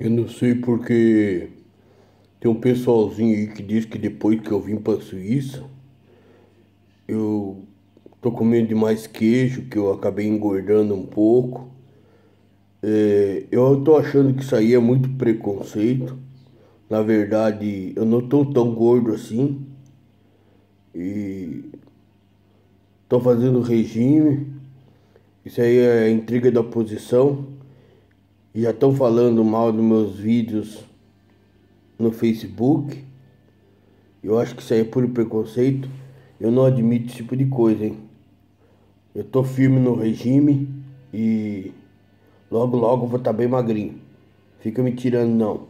Eu não sei porque tem um pessoalzinho aí que diz que depois que eu vim pra Suíça, eu tô comendo demais queijo, que eu acabei engordando um pouco. É, eu tô achando que isso aí é muito preconceito. Na verdade, eu não tô tão gordo assim. E tô fazendo regime. Isso aí é intriga da oposição e já estão falando mal dos meus vídeos no Facebook. Eu acho que isso aí é puro preconceito. Eu não admito esse tipo de coisa, hein? Eu tô firme no regime e logo logo vou estar tá bem magrinho. Fica me tirando não.